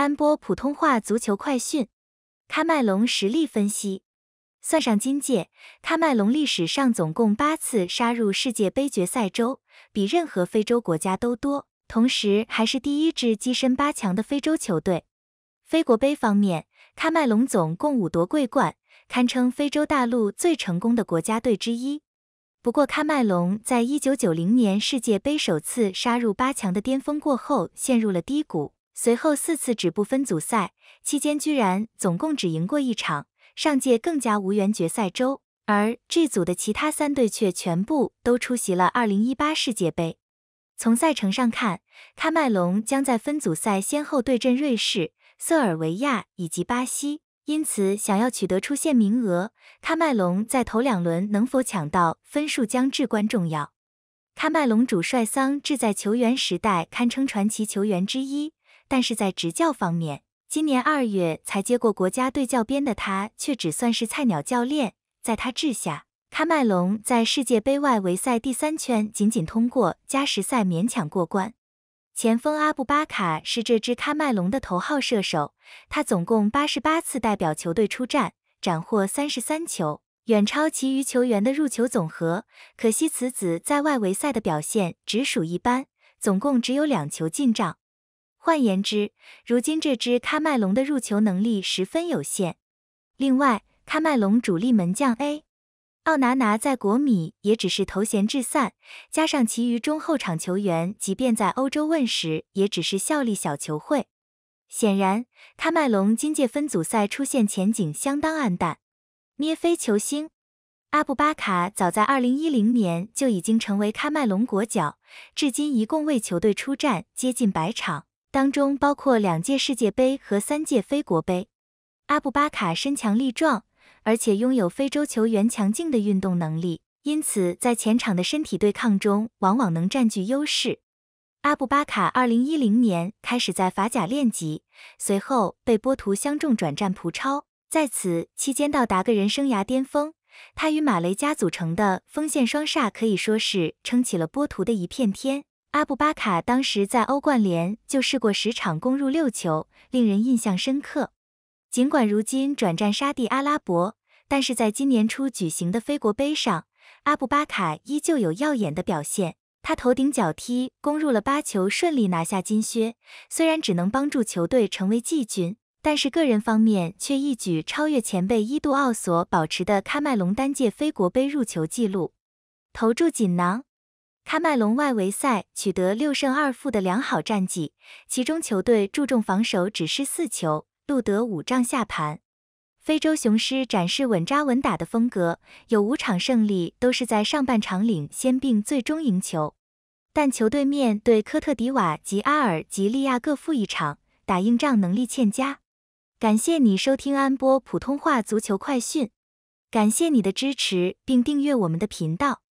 安播普通话足球快讯。喀麦隆实力分析：算上今届，喀麦隆历史上总共八次杀入世界杯决赛周，比任何非洲国家都多，同时还是第一支跻身八强的非洲球队。非国杯方面，喀麦隆总共五夺桂冠，堪称非洲大陆最成功的国家队之一。不过，喀麦隆在1990年世界杯首次杀入八强的巅峰过后，陷入了低谷。随后四次止步分组赛期间，居然总共只赢过一场，上届更加无缘决赛周，而 G 组的其他三队却全部都出席了2018世界杯。从赛程上看，喀麦隆将在分组赛先后对阵瑞士、塞尔维亚以及巴西，因此想要取得出线名额，喀麦隆在头两轮能否抢到分数将至关重要。喀麦隆主帅桑志在球员时代堪称传奇球员之一。但是在执教方面，今年二月才接过国家队教鞭的他，却只算是菜鸟教练。在他治下，喀麦隆在世界杯外围赛第三圈，仅仅通过加时赛勉强过关。前锋阿布巴卡是这支喀麦隆的头号射手，他总共八十八次代表球队出战，斩获三十三球，远超其余球员的入球总和。可惜此子在外围赛的表现只属一般，总共只有两球进账。换言之，如今这支喀麦隆的入球能力十分有限。另外，喀麦隆主力门将 A. 奥拿拿在国米也只是头衔至散，加上其余中后场球员，即便在欧洲问时也只是效力小球会。显然，喀麦隆今届分组赛出现前景相当黯淡。尼飞球星阿布巴卡早在2010年就已经成为喀麦隆国脚，至今一共为球队出战接近百场。当中包括两届世界杯和三届非国杯。阿布巴卡身强力壮，而且拥有非洲球员强劲的运动能力，因此在前场的身体对抗中往往能占据优势。阿布巴卡二零一零年开始在法甲练级，随后被波图相中转战葡超，在此期间到达个人生涯巅峰。他与马雷加组成的锋线双煞可以说是撑起了波图的一片天。阿布巴卡当时在欧冠联就试过十场攻入六球，令人印象深刻。尽管如今转战沙地阿拉伯，但是在今年初举行的非国杯上，阿布巴卡依旧有耀眼的表现。他头顶脚踢攻入了八球，顺利拿下金靴。虽然只能帮助球队成为季军，但是个人方面却一举超越前辈伊杜奥索保持的喀麦隆单届非国杯入球纪录。投注锦囊。喀麦隆外围赛取得六胜二负的良好战绩，其中球队注重防守，只失四球，录得五仗下盘。非洲雄狮展示稳扎稳打的风格，有五场胜利都是在上半场领先并最终赢球，但球队面对科特迪瓦及阿尔及利亚各负一场，打硬仗能力欠佳。感谢你收听安波普通话足球快讯，感谢你的支持并订阅我们的频道。